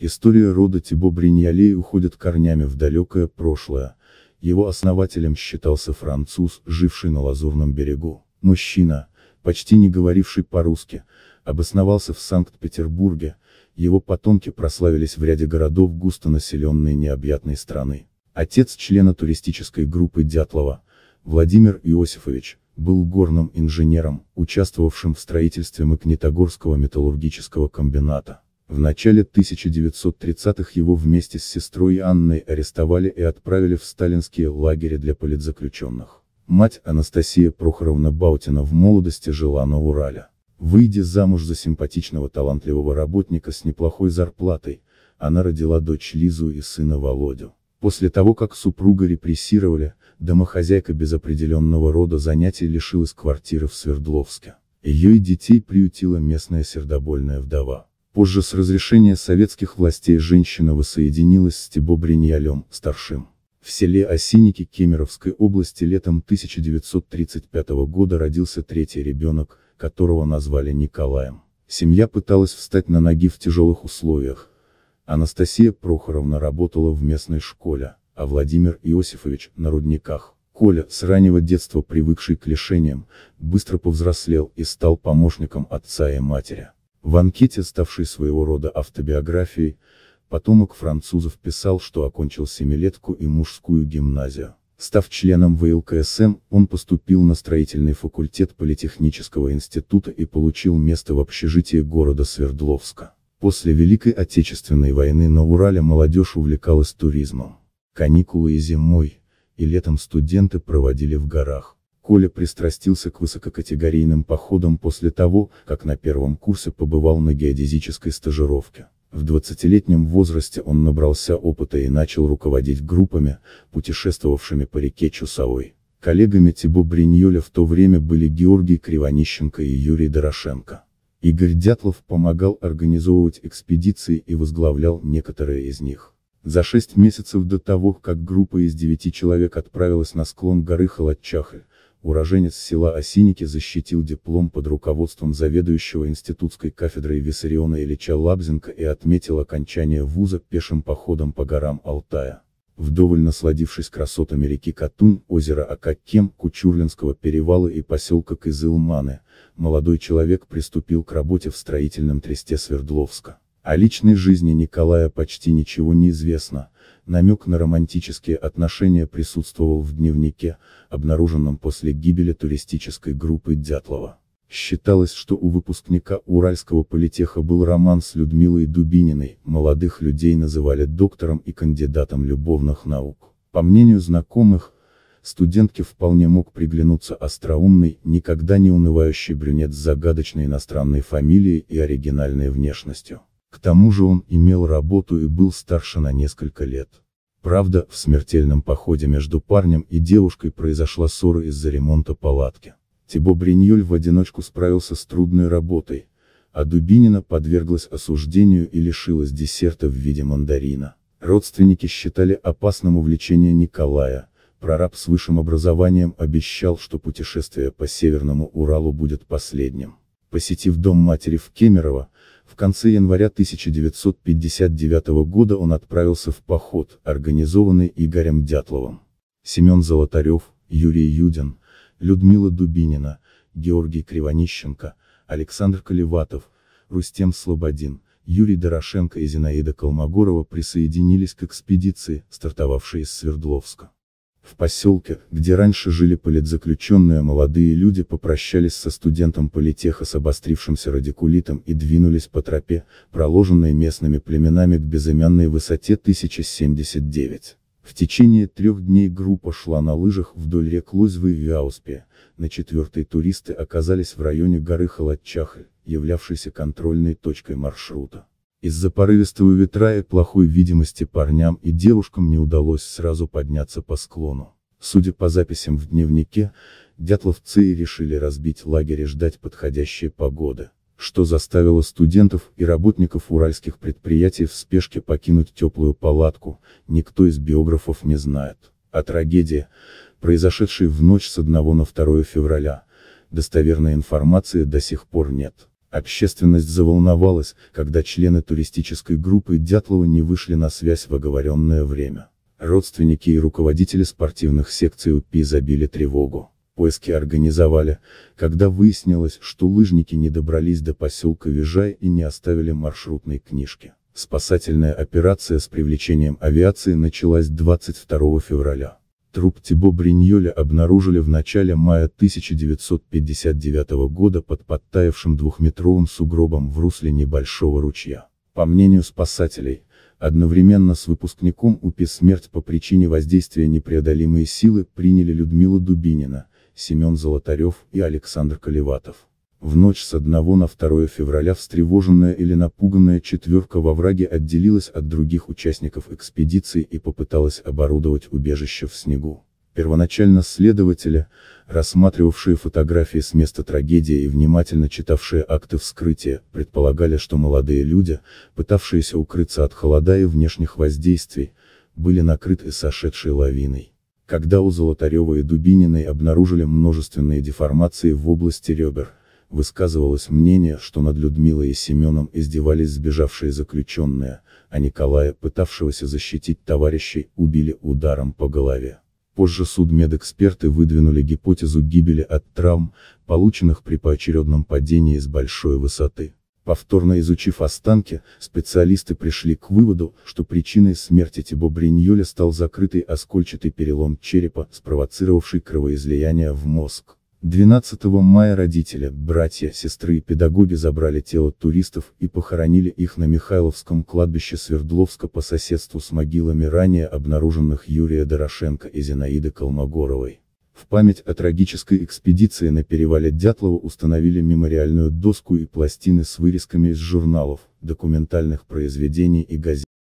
История рода Тибо Бриньолей уходит корнями в далекое прошлое. Его основателем считался француз, живший на Лазурном берегу. Мужчина, почти не говоривший по-русски, обосновался в Санкт-Петербурге, его потомки прославились в ряде городов густонаселенной необъятной страны. Отец члена туристической группы Дятлова, Владимир Иосифович, был горным инженером, участвовавшим в строительстве Магнитогорского металлургического комбината. В начале 1930-х его вместе с сестрой Анной арестовали и отправили в сталинские лагеря для политзаключенных. Мать Анастасия Прохоровна Баутина в молодости жила на Урале. Выйдя замуж за симпатичного талантливого работника с неплохой зарплатой, она родила дочь Лизу и сына Володю. После того, как супруга репрессировали, домохозяйка без определенного рода занятий лишилась квартиры в Свердловске. Ее и детей приютила местная сердобольная вдова. Позже с разрешения советских властей женщина воссоединилась с Тибо Бриньялем, старшим. В селе Осинники Кемеровской области летом 1935 года родился третий ребенок, которого назвали Николаем. Семья пыталась встать на ноги в тяжелых условиях. Анастасия Прохоровна работала в местной школе, а Владимир Иосифович – на рудниках. Коля, с раннего детства привыкший к лишениям, быстро повзрослел и стал помощником отца и матери. В анкете, ставшей своего рода автобиографией, потомок французов писал, что окончил семилетку и мужскую гимназию. Став членом ВЛКСМ, он поступил на строительный факультет Политехнического института и получил место в общежитии города Свердловска. После Великой Отечественной войны на Урале молодежь увлекалась туризмом. Каникулы и зимой, и летом студенты проводили в горах. Коля пристрастился к высококатегорийным походам после того, как на первом курсе побывал на геодезической стажировке. В 20-летнем возрасте он набрался опыта и начал руководить группами, путешествовавшими по реке Чусовой. Коллегами Тибо Бриньоля в то время были Георгий Кривонищенко и Юрий Дорошенко. Игорь Дятлов помогал организовывать экспедиции и возглавлял некоторые из них. За шесть месяцев до того, как группа из девяти человек отправилась на склон горы Халатчахы, уроженец села Осиники защитил диплом под руководством заведующего институтской кафедрой Виссариона Ильича Лабзенко и отметил окончание вуза пешим походом по горам Алтая. Вдоволь насладившись красотами реки Катун, озера Акакем, Кучурлинского перевала и поселка Кызылманы, молодой человек приступил к работе в строительном тресте Свердловска. О личной жизни Николая почти ничего не известно, намек на романтические отношения присутствовал в дневнике, обнаруженном после гибели туристической группы Дятлова. Считалось, что у выпускника Уральского политеха был роман с Людмилой Дубининой, молодых людей называли доктором и кандидатом любовных наук. По мнению знакомых, студентке вполне мог приглянуться остроумный, никогда не унывающий брюнет с загадочной иностранной фамилией и оригинальной внешностью. К тому же он имел работу и был старше на несколько лет. Правда, в смертельном походе между парнем и девушкой произошла ссора из-за ремонта палатки. Тибо Бриньоль в одиночку справился с трудной работой, а Дубинина подверглась осуждению и лишилась десерта в виде мандарина. Родственники считали опасным увлечение Николая, прораб с высшим образованием обещал, что путешествие по Северному Уралу будет последним. Посетив дом матери в Кемерово, в конце января 1959 года он отправился в поход, организованный Игорем Дятловым. Семен Золотарев, Юрий Юдин, Людмила Дубинина, Георгий Кривонищенко, Александр Колеватов, Рустем Слободин, Юрий Дорошенко и Зинаида Колмогорова присоединились к экспедиции, стартовавшей из Свердловска. В поселке, где раньше жили политзаключенные молодые люди попрощались со студентом политеха с обострившимся радикулитом и двинулись по тропе, проложенной местными племенами к безымянной высоте 1079. В течение трех дней группа шла на лыжах вдоль рек Лузвы и Ауспе. на четвертой туристы оказались в районе горы Халатчахы, являвшейся контрольной точкой маршрута. Из-за порывистого ветра и плохой видимости парням и девушкам не удалось сразу подняться по склону. Судя по записям в дневнике, дятловцы решили разбить лагерь и ждать подходящей погоды, что заставило студентов и работников уральских предприятий в спешке покинуть теплую палатку, никто из биографов не знает. О трагедии, произошедшей в ночь с 1 на 2 февраля, достоверной информации до сих пор нет. Общественность заволновалась, когда члены туристической группы Дятлова не вышли на связь в оговоренное время. Родственники и руководители спортивных секций УПИ забили тревогу. Поиски организовали, когда выяснилось, что лыжники не добрались до поселка Вижай и не оставили маршрутной книжки. Спасательная операция с привлечением авиации началась 22 февраля. Труп Тибо Бриньоля обнаружили в начале мая 1959 года под подтаявшим двухметровым сугробом в русле небольшого ручья. По мнению спасателей, одновременно с выпускником УПИ смерть по причине воздействия непреодолимые силы приняли Людмила Дубинина, Семен Золотарев и Александр Колеватов. В ночь с 1 на 2 февраля встревоженная или напуганная четверка во враге отделилась от других участников экспедиции и попыталась оборудовать убежище в снегу. Первоначально следователи, рассматривавшие фотографии с места трагедии и внимательно читавшие акты вскрытия, предполагали, что молодые люди, пытавшиеся укрыться от холода и внешних воздействий, были накрыты сошедшей лавиной. Когда у Золотарева и Дубининой обнаружили множественные деформации в области ребер, высказывалось мнение, что над Людмилой и Семеном издевались сбежавшие заключенные, а Николая, пытавшегося защитить товарищей, убили ударом по голове. Позже судмедэксперты выдвинули гипотезу гибели от травм, полученных при поочередном падении с большой высоты. Повторно изучив останки, специалисты пришли к выводу, что причиной смерти Тибо Бриньоля стал закрытый оскольчатый перелом черепа, спровоцировавший кровоизлияние в мозг. 12 мая родители, братья, сестры и педагоги забрали тело туристов и похоронили их на Михайловском кладбище Свердловска по соседству с могилами ранее обнаруженных Юрия Дорошенко и Зинаиды Колмогоровой. В память о трагической экспедиции на перевале Дятлова установили мемориальную доску и пластины с вырезками из журналов, документальных произведений и газет.